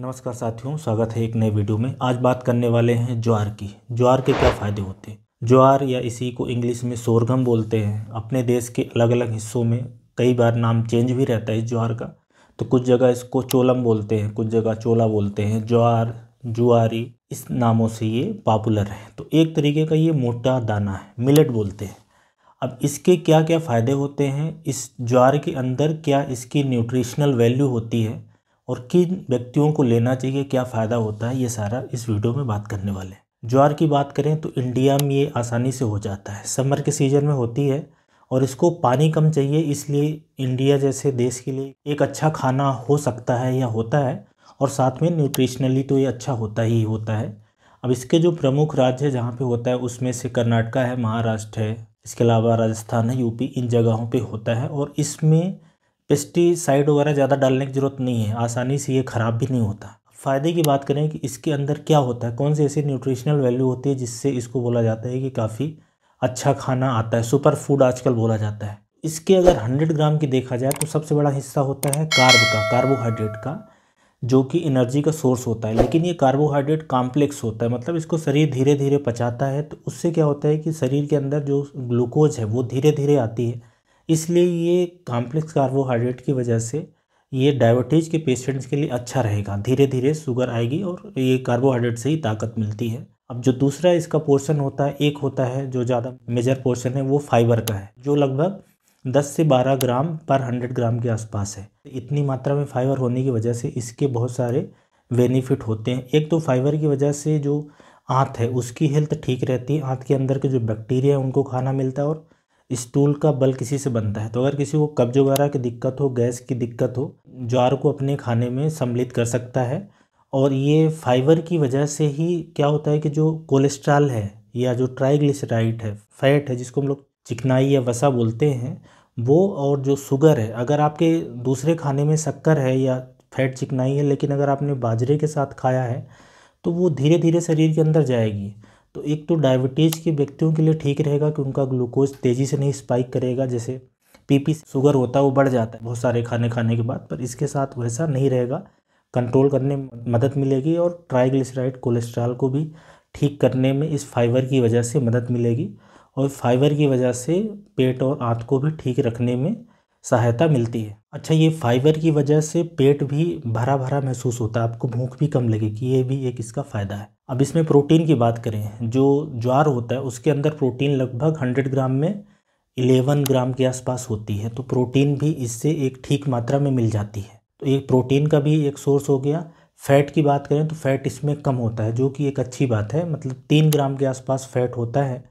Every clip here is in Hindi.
नमस्कार साथियों स्वागत है एक नए वीडियो में आज बात करने वाले हैं ज्वार की ज्वार के क्या फ़ायदे होते हैं ज्वार या इसी को इंग्लिश में सोरगम बोलते हैं अपने देश के अलग अलग हिस्सों में कई बार नाम चेंज भी रहता है इस ज्वार का तो कुछ जगह इसको चोलम बोलते हैं कुछ जगह चोला बोलते हैं ज्वार जुआरी इस नामों से ये पॉपुलर है तो एक तरीके का ये मोटा दाना है मिलेट बोलते हैं अब इसके क्या क्या फ़ायदे होते हैं इस ज्वार के अंदर क्या इसकी न्यूट्रिशनल वैल्यू होती है और किन व्यक्तियों को लेना चाहिए क्या फ़ायदा होता है ये सारा इस वीडियो में बात करने वाले हैं ज्वार की बात करें तो इंडिया में ये आसानी से हो जाता है समर के सीज़न में होती है और इसको पानी कम चाहिए इसलिए इंडिया जैसे देश के लिए एक अच्छा खाना हो सकता है या होता है और साथ में न्यूट्रिशनली तो ये अच्छा होता ही होता है अब इसके जो प्रमुख राज्य है जहाँ पे होता है उसमें से कर्नाटका है महाराष्ट्र है इसके अलावा राजस्थान है यूपी इन जगहों पे होता है और इसमें पेस्टिसाइड वगैरह ज़्यादा डालने की ज़रूरत नहीं है आसानी से ये ख़राब भी नहीं होता फ़ायदे की बात करें कि इसके अंदर क्या होता है कौन सी ऐसी न्यूट्रिशनल वैल्यू होती है जिससे इसको बोला जाता है कि काफ़ी अच्छा खाना आता है सुपर फूड आजकल बोला जाता है इसके अगर 100 ग्राम की देखा जाए तो सबसे बड़ा हिस्सा होता है कार्ब का कार्बोहाइड्रेट का जो कि एनर्जी का सोर्स होता है लेकिन ये कार्बोहाइड्रेट कॉम्प्लेक्स होता है मतलब इसको शरीर धीरे धीरे पचाता है तो उससे क्या होता है कि शरीर के अंदर जो ग्लूकोज है वो धीरे धीरे आती है इसलिए ये कॉम्प्लेक्स कार्बोहाइड्रेट की वजह से ये डायबिटीज़ के पेशेंट्स के लिए अच्छा रहेगा धीरे धीरे शुगर आएगी और ये कार्बोहाइड्रेट से ही ताकत मिलती है अब जो दूसरा इसका पोर्शन होता है एक होता है जो ज़्यादा मेजर पोर्शन है वो फाइबर का है जो लगभग 10 से 12 ग्राम पर 100 ग्राम के आसपास है इतनी मात्रा में फाइबर होने की वजह से इसके बहुत सारे बेनिफिट होते हैं एक तो फाइबर की वजह से जो आँत है उसकी हेल्थ ठीक रहती है आँत के अंदर के जो बैक्टीरिया है उनको खाना मिलता है और स्टूल का बल किसी से बनता है तो अगर किसी को कब्ज वगैरह की दिक्कत हो गैस की दिक्कत हो ज्वार को अपने खाने में सम्मिलित कर सकता है और ये फाइबर की वजह से ही क्या होता है कि जो कोलेस्ट्रॉल है या जो ट्राइग्लिसराइड है फैट है जिसको हम लोग चिकनाई या वसा बोलते हैं वो और जो शुगर है अगर आपके दूसरे खाने में शक्कर है या फैट चिकनाई है लेकिन अगर आपने बाजरे के साथ खाया है तो वो धीरे धीरे शरीर के अंदर जाएगी तो एक तो डायबिटीज़ के व्यक्तियों के लिए ठीक रहेगा कि उनका ग्लूकोज तेज़ी से नहीं स्पाइक करेगा जैसे पीपी शुगर होता है वो बढ़ जाता है बहुत सारे खाने खाने के बाद पर इसके साथ वैसा नहीं रहेगा कंट्रोल करने में मदद मिलेगी और ट्राइग्लिसराइड कोलेस्ट्रॉल को भी ठीक करने में इस फाइबर की वजह से मदद मिलेगी और फाइबर की वजह से पेट और आँत को भी ठीक रखने में सहायता मिलती है अच्छा ये फाइबर की वजह से पेट भी भरा भरा महसूस होता है आपको भूख भी कम लगेगी ये भी एक इसका फ़ायदा है अब इसमें प्रोटीन की बात करें जो ज्वार होता है उसके अंदर प्रोटीन लगभग हंड्रेड ग्राम में इलेवन ग्राम के आसपास होती है तो प्रोटीन भी इससे एक ठीक मात्रा में मिल जाती है तो एक प्रोटीन का भी एक सोर्स हो गया फैट की बात करें तो फैट इसमें कम होता है जो कि एक अच्छी बात है मतलब तीन ग्राम के आसपास फैट होता है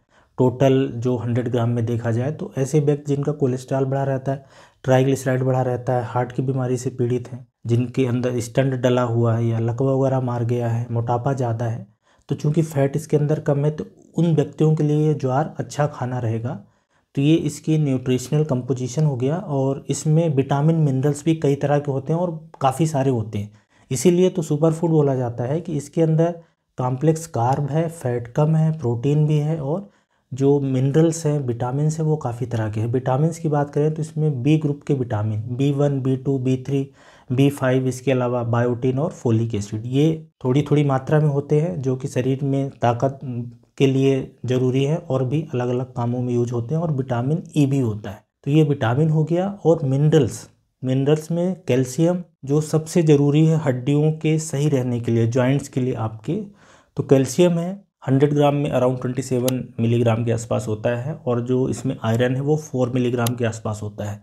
टोटल जो 100 ग्राम में देखा जाए तो ऐसे व्यक्ति जिनका कोलेस्ट्रॉल बढ़ा रहता है ट्राइग्लिसराइड बढ़ा रहता है हार्ट की बीमारी से पीड़ित हैं जिनके अंदर स्टंट डला हुआ है या लकवा वगैरह मार गया है मोटापा ज़्यादा है तो चूँकि फैट इसके अंदर कम है तो उन व्यक्तियों के लिए ज्वार अच्छा खाना रहेगा तो ये इसकी न्यूट्रिशनल कंपोजिशन हो गया और इसमें विटामिन मिनरल्स भी कई तरह के होते हैं और काफ़ी सारे होते हैं इसीलिए तो सुपर फूड बोला जाता है कि इसके अंदर कॉम्प्लेक्स कार्ब है फैट कम है प्रोटीन भी है और जो मिनरल्स हैं विटामिन हैं वो काफ़ी तरह के हैं विटामिन की बात करें तो इसमें बी ग्रुप के vitamin B one B two B three B five इसके अलावा बायोटिन और फोलिक एसिड ये थोड़ी थोड़ी मात्रा में होते हैं जो कि शरीर में ताकत के लिए ज़रूरी है और भी अलग अलग कामों में यूज होते हैं और विटामिन ई e भी होता है तो ये विटामिन हो गया और मिनरल्स मिनरल्स में कैल्शियम जो सबसे ज़रूरी है हड्डियों के सही रहने के लिए जॉइंट्स के लिए आपके तो कैल्शियम है 100 ग्राम में अराउंड 27 मिलीग्राम के आसपास होता है और जो इसमें आयरन है वो 4 मिलीग्राम के आसपास होता है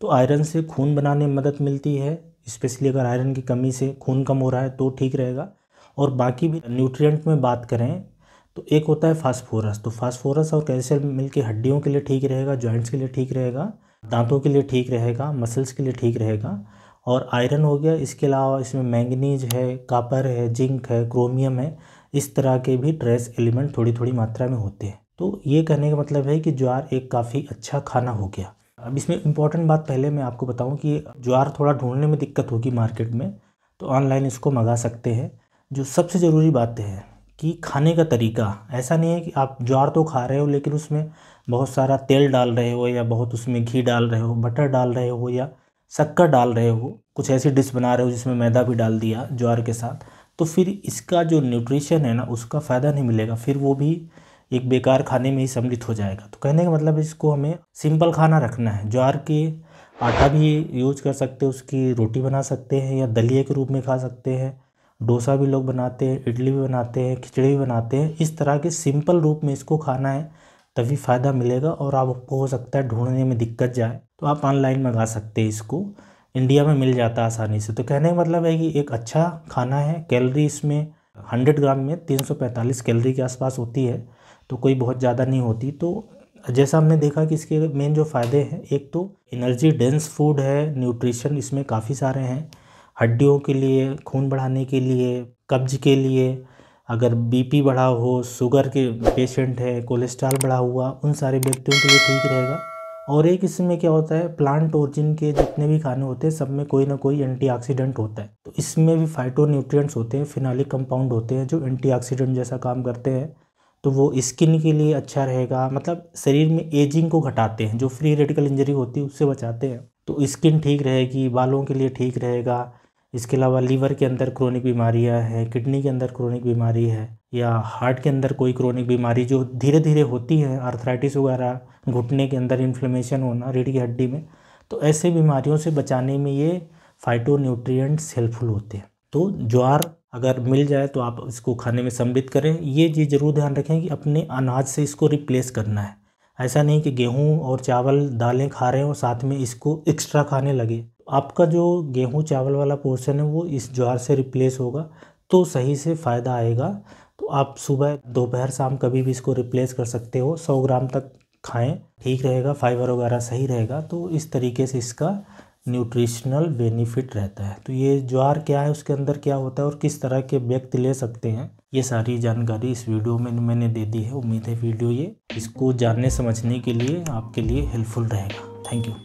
तो आयरन से खून बनाने में मदद मिलती है स्पेशली अगर आयरन की कमी से खून कम हो रहा है तो ठीक रहेगा और बाकी भी न्यूट्रिएंट में बात करें तो एक होता है फास्फोरस तो फास्फोरस और कैल्शियम मिलकर हड्डियों के लिए ठीक रहेगा जॉइंट्स के लिए ठीक रहेगा दांतों के लिए ठीक रहेगा मसल्स के लिए ठीक रहेगा और आयरन हो गया इसके अलावा इसमें मैंगनीज है कापर है जिंक है क्रोमियम है इस तरह के भी ट्रेस एलिमेंट थोड़ी थोड़ी मात्रा में होते हैं तो ये कहने का मतलब है कि ज्वार एक काफ़ी अच्छा खाना हो गया अब इसमें इम्पॉर्टेंट बात पहले मैं आपको बताऊं कि ज्वार थोड़ा ढूंढने में दिक्कत होगी मार्केट में तो ऑनलाइन इसको मंगा सकते हैं जो सबसे ज़रूरी बात है कि खाने का तरीका ऐसा नहीं है कि आप ज्वार तो खा रहे हो लेकिन उसमें बहुत सारा तेल डाल रहे हो या बहुत उसमें घी डाल रहे हो बटर डाल रहे हो या शक्कर डाल रहे हो कुछ ऐसी डिश बना रहे हो जिसमें मैदा भी डाल दिया ज्वार के साथ तो फिर इसका जो न्यूट्रिशन है ना उसका फ़ायदा नहीं मिलेगा फिर वो भी एक बेकार खाने में ही सम्मिलित हो जाएगा तो कहने का मतलब इसको हमें सिंपल खाना रखना है ज्वार के आटा भी यूज कर सकते हैं उसकी रोटी बना सकते हैं या दलिए के रूप में खा सकते हैं डोसा भी लोग बनाते हैं इडली भी बनाते हैं खिचड़ी भी बनाते हैं इस तरह के सिंपल रूप में इसको खाना है तभी फ़ायदा मिलेगा और आपको हो सकता है ढूंढने में दिक्कत जाए तो आप ऑनलाइन मंगा सकते हैं इसको इंडिया में मिल जाता है आसानी से तो कहने का मतलब है कि एक अच्छा खाना है कैलरी इसमें हंड्रेड ग्राम में तीन सौ पैंतालीस कैलरी के आसपास होती है तो कोई बहुत ज़्यादा नहीं होती तो जैसा हमने देखा कि इसके मेन जो फ़ायदे हैं एक तो एनर्जी डेंस फूड है न्यूट्रिशन इसमें काफ़ी सारे हैं हड्डियों के लिए खून बढ़ाने के लिए कब्ज के लिए अगर बीपी बढ़ा हो शुगर के पेशेंट है कोलेस्ट्रॉल बढ़ा हुआ उन सारे व्यक्तियों के लिए ठीक रहेगा और एक इसमें क्या होता है प्लांट ओरिजिन के जितने भी खाने होते हैं सब में कोई ना कोई एंटीऑक्सीडेंट होता है तो इसमें भी फाइटो न्यूट्रियट्स होते हैं फिनालिक कंपाउंड होते हैं जो एंटीऑक्सीडेंट जैसा काम करते हैं तो वो स्किन के लिए अच्छा रहेगा मतलब शरीर में एजिंग को घटाते हैं जो फ्री रेडिकल इंजरी होती है उससे बचाते हैं तो स्किन ठीक रहेगी बालों के लिए ठीक रहेगा इसके अलावा लीवर के अंदर क्रोनिक बीमारियाँ हैं किडनी के अंदर क्रोनिक बीमारी है या हार्ट के अंदर कोई क्रोनिक बीमारी जो धीरे धीरे होती है आर्थराइटिस वगैरह घुटने के अंदर इन्फ्लेमेशन होना रीढ़ की हड्डी में तो ऐसे बीमारियों से बचाने में ये फाइटो न्यूट्रियट्स हेल्पफुल होते हैं तो ज्वार अगर मिल जाए तो आप इसको खाने में सम्मिलित करें ये चीज़ ज़रूर ध्यान रखें कि अपने अनाज से इसको रिप्लेस करना है ऐसा नहीं कि गेहूँ और चावल दालें खा रहे हैं और साथ में इसको एक्स्ट्रा खाने लगे आपका जो गेहूँ चावल वाला पोर्शन है वो इस ज्वार से रिप्लेस होगा तो सही से फ़ायदा आएगा तो आप सुबह दोपहर शाम कभी भी इसको रिप्लेस कर सकते हो सौ ग्राम तक खाएं ठीक रहेगा फाइबर वगैरह सही रहेगा तो इस तरीके से इसका न्यूट्रिशनल बेनिफिट रहता है तो ये ज्वार क्या है उसके अंदर क्या होता है और किस तरह के व्यक्ति ले सकते हैं ये सारी जानकारी इस वीडियो में मैंने दे दी है उम्मीद है वीडियो ये इसको जानने समझने के लिए आपके लिए हेल्पफुल रहेगा थैंक यू